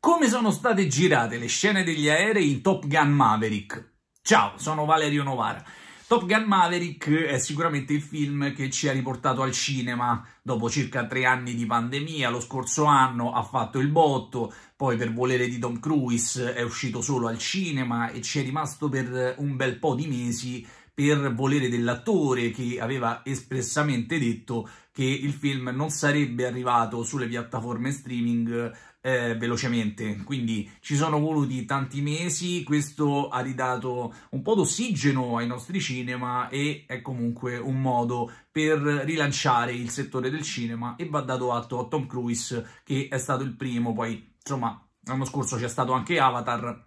Come sono state girate le scene degli aerei in Top Gun Maverick? Ciao, sono Valerio Novara. Top Gun Maverick è sicuramente il film che ci ha riportato al cinema dopo circa tre anni di pandemia. Lo scorso anno ha fatto il botto, poi per volere di Tom Cruise è uscito solo al cinema e ci è rimasto per un bel po' di mesi per volere dell'attore che aveva espressamente detto che il film non sarebbe arrivato sulle piattaforme streaming eh, velocemente, quindi ci sono voluti tanti mesi, questo ha ridato un po' d'ossigeno ai nostri cinema e è comunque un modo per rilanciare il settore del cinema e va dato atto a Tom Cruise che è stato il primo, poi insomma l'anno scorso c'è stato anche Avatar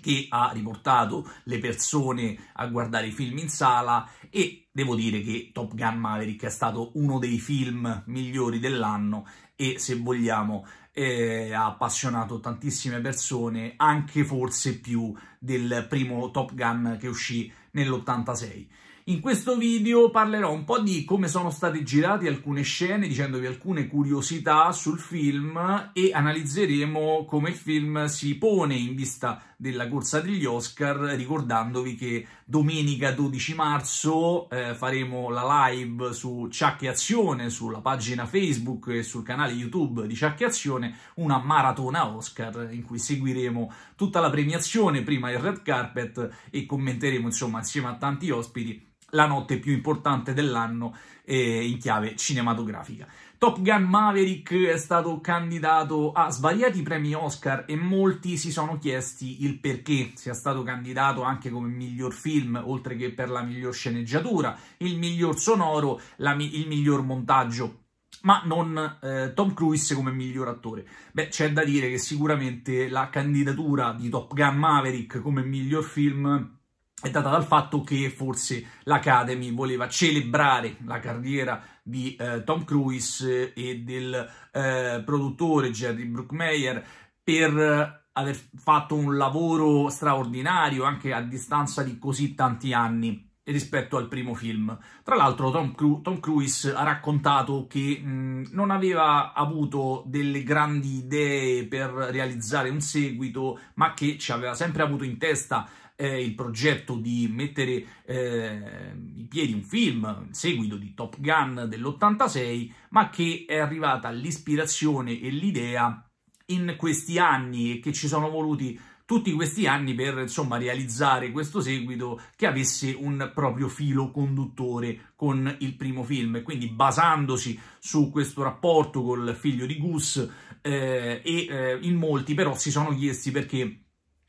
che ha riportato le persone a guardare i film in sala e devo dire che Top Gun Maverick è stato uno dei film migliori dell'anno e se vogliamo eh, ha appassionato tantissime persone, anche forse più del primo Top Gun che uscì nell'86. In questo video parlerò un po' di come sono state girate alcune scene, dicendovi alcune curiosità sul film e analizzeremo come il film si pone in vista della corsa degli Oscar, ricordandovi che domenica 12 marzo eh, faremo la live su Ciacche Azione, sulla pagina Facebook e sul canale YouTube di Ciacche Azione, una maratona Oscar in cui seguiremo tutta la premiazione, prima il red carpet e commenteremo insomma insieme a tanti ospiti la notte più importante dell'anno eh, in chiave cinematografica. Top Gun Maverick è stato candidato a svariati premi Oscar e molti si sono chiesti il perché sia stato candidato anche come miglior film, oltre che per la miglior sceneggiatura, il miglior sonoro, mi il miglior montaggio ma non eh, Tom Cruise come miglior attore. Beh, c'è da dire che sicuramente la candidatura di Top Gun Maverick come miglior film è data dal fatto che forse l'Academy voleva celebrare la carriera di eh, Tom Cruise eh, e del eh, produttore Jerry Bruckmeyer per eh, aver fatto un lavoro straordinario anche a distanza di così tanti anni rispetto al primo film. Tra l'altro Tom, Cru- Tom Cruise ha raccontato che mh, non aveva avuto delle grandi idee per realizzare un seguito, ma che ci aveva sempre avuto in testa eh, il progetto di mettere eh, in piedi un film, il seguito di Top Gun dell'86, ma che è arrivata l'ispirazione e l'idea in questi anni e che ci sono voluti tutti questi anni per insomma realizzare questo seguito che avesse un proprio filo conduttore con il primo film quindi basandosi su questo rapporto col figlio di Gus eh, e eh, in molti però si sono chiesti perché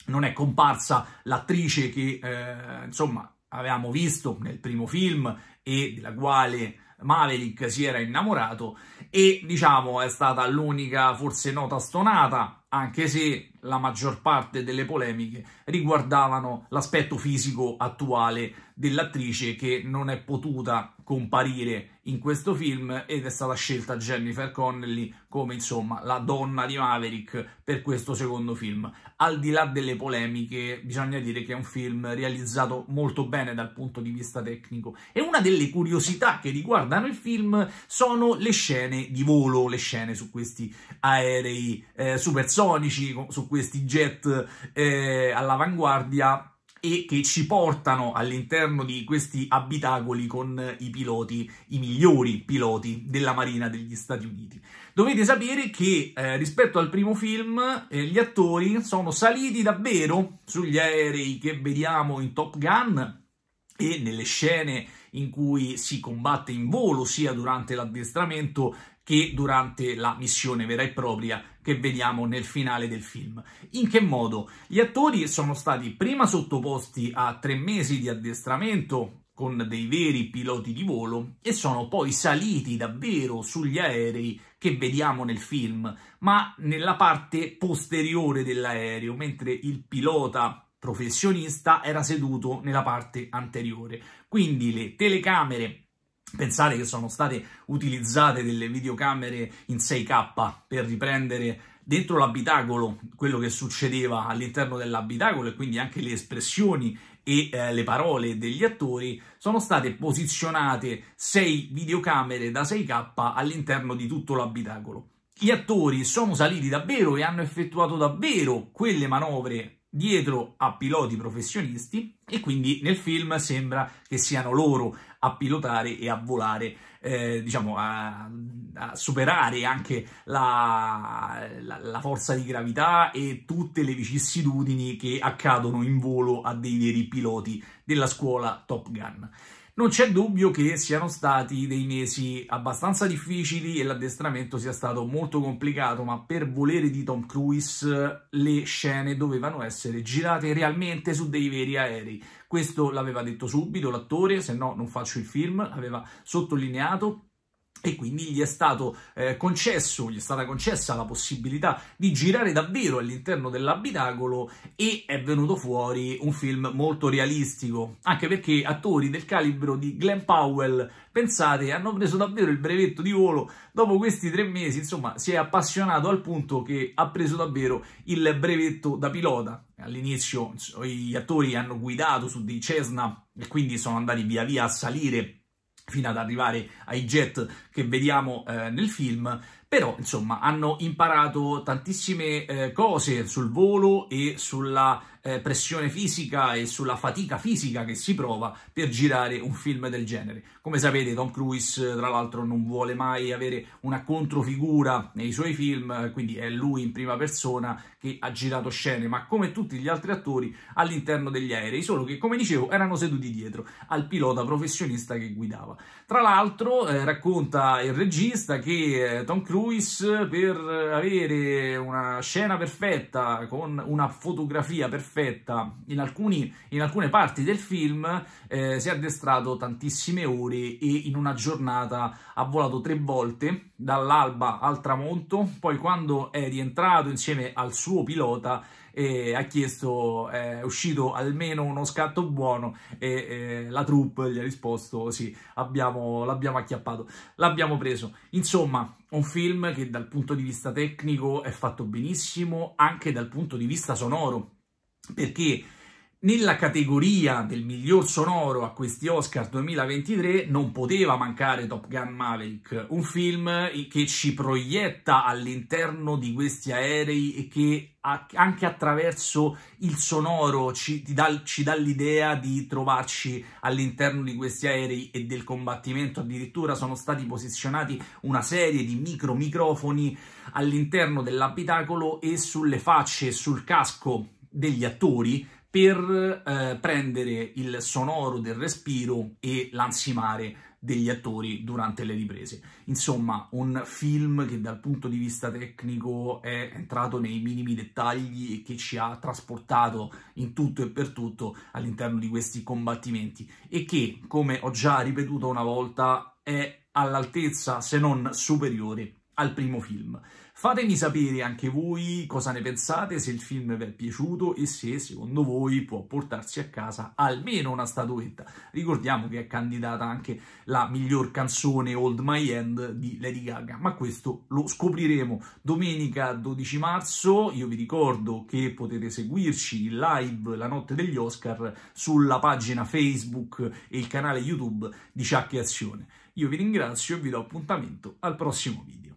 non è comparsa l'attrice che, eh, insomma, avevamo visto nel primo film e della quale Maverick si era innamorato e, diciamo, è stata l'unica forse nota stonata, anche se la maggior parte delle polemiche riguardavano l'aspetto fisico attuale dell'attrice che non è potuta comparire in questo film ed è stata scelta Jennifer Connelly come insomma la donna di Maverick per questo secondo film. Al di là delle polemiche bisogna dire che è un film realizzato molto bene dal punto di vista tecnico e una delle curiosità che riguardano il film sono le scene di volo, le scene su questi aerei eh, supersonici, su questi jet eh, all'avanguardia e che ci portano all'interno di questi abitacoli con i piloti, i migliori piloti della Marina degli Stati Uniti. Dovete sapere che eh, rispetto al primo film eh, gli attori sono saliti davvero sugli aerei che vediamo in Top Gun e nelle scene in cui si combatte in volo sia durante l'addestramento che durante la missione vera e propria che vediamo nel finale del film. In che modo? Gli attori sono stati prima sottoposti a tre mesi di addestramento con dei veri piloti di volo e sono poi saliti davvero sugli aerei che vediamo nel film, ma nella parte posteriore dell'aereo, mentre il pilota professionista era seduto nella parte anteriore. Quindi le telecamere Pensate che sono state utilizzate delle videocamere in 6K per riprendere dentro l'abitacolo quello che succedeva all'interno dell'abitacolo e quindi anche le espressioni e eh, le parole degli attori sono state posizionate 6 videocamere da 6K all'interno di tutto l'abitacolo. Gli attori sono saliti davvero e hanno effettuato davvero quelle manovre dietro a piloti professionisti e quindi nel film sembra che siano loro a pilotare e a volare, eh, diciamo a, a, superare anche la, la, la, forza di gravità e tutte le vicissitudini che accadono in volo a dei veri piloti della scuola Top Gun. Non c'è dubbio che siano stati dei mesi abbastanza difficili e l'addestramento sia stato molto complicato, ma per volere di Tom Cruise le scene dovevano essere girate realmente su dei veri aerei. Questo l'aveva detto subito l'attore, se no non faccio il film, aveva sottolineato e quindi gli è, stato, eh, concesso, gli è stata concessa la possibilità di girare davvero all'interno dell'abitacolo e è venuto fuori un film molto realistico, anche perché attori del calibro di Glenn Powell, pensate, hanno preso davvero il brevetto di volo dopo questi tre mesi, insomma si è appassionato al punto che ha preso davvero il brevetto da pilota. All'inizio gli attori hanno guidato su dei Cessna e quindi sono andati via via a salire fino ad arrivare ai jet che vediamo eh, nel film, però insomma hanno imparato tantissime eh, cose sul volo e sulla eh, pressione fisica e sulla fatica fisica che si prova per girare un film del genere. Come sapete Tom Cruise eh, tra l'altro non vuole mai avere una controfigura nei suoi film, eh, quindi è lui in prima persona che ha girato scene, ma come tutti gli altri attori all'interno degli aerei, solo che come dicevo erano seduti dietro al pilota professionista che guidava. Tra l'altro eh, racconta il regista che eh, Tom Cruise per avere una scena perfetta con una fotografia perfetta perfetta. In, alcuni, in alcune parti del film eh, si è addestrato tantissime ore e in una giornata ha volato tre volte dall'alba al tramonto. Poi, quando è rientrato insieme al suo pilota, eh, ha chiesto, eh, è uscito almeno uno scatto buono e eh, la troupe gli ha risposto sì, abbiamo, l'abbiamo acchiappato, l'abbiamo preso. Insomma, un film che dal punto di vista tecnico è fatto benissimo, anche dal punto di vista sonoro perché nella categoria del miglior sonoro a questi Oscar 2023 non poteva mancare Top Gun Maverick, un film che ci proietta all'interno di questi aerei e che anche attraverso il sonoro ci dà, l'idea di trovarci all'interno di questi aerei e del combattimento. Addirittura sono stati posizionati una serie di micro microfoni all'interno dell'abitacolo e sulle facce, sul casco degli attori per eh, prendere il sonoro del respiro e l'ansimare degli attori durante le riprese. Insomma, un film che dal punto di vista tecnico è entrato nei minimi dettagli e che ci ha trasportato in tutto e per tutto all'interno di questi combattimenti e che, come ho già ripetuto una volta, è all'altezza, se non superiore, al primo film. Fatemi sapere anche voi cosa ne pensate, se il film vi è piaciuto e se secondo voi può portarsi a casa almeno una statuetta. Ricordiamo che è candidata anche la miglior canzone Old My End di Lady Gaga, ma questo lo scopriremo domenica 12 marzo. Io vi ricordo che potete seguirci in live la notte degli Oscar sulla pagina Facebook e il canale YouTube di Ciacchi Azione. Io vi ringrazio e vi do appuntamento al prossimo video.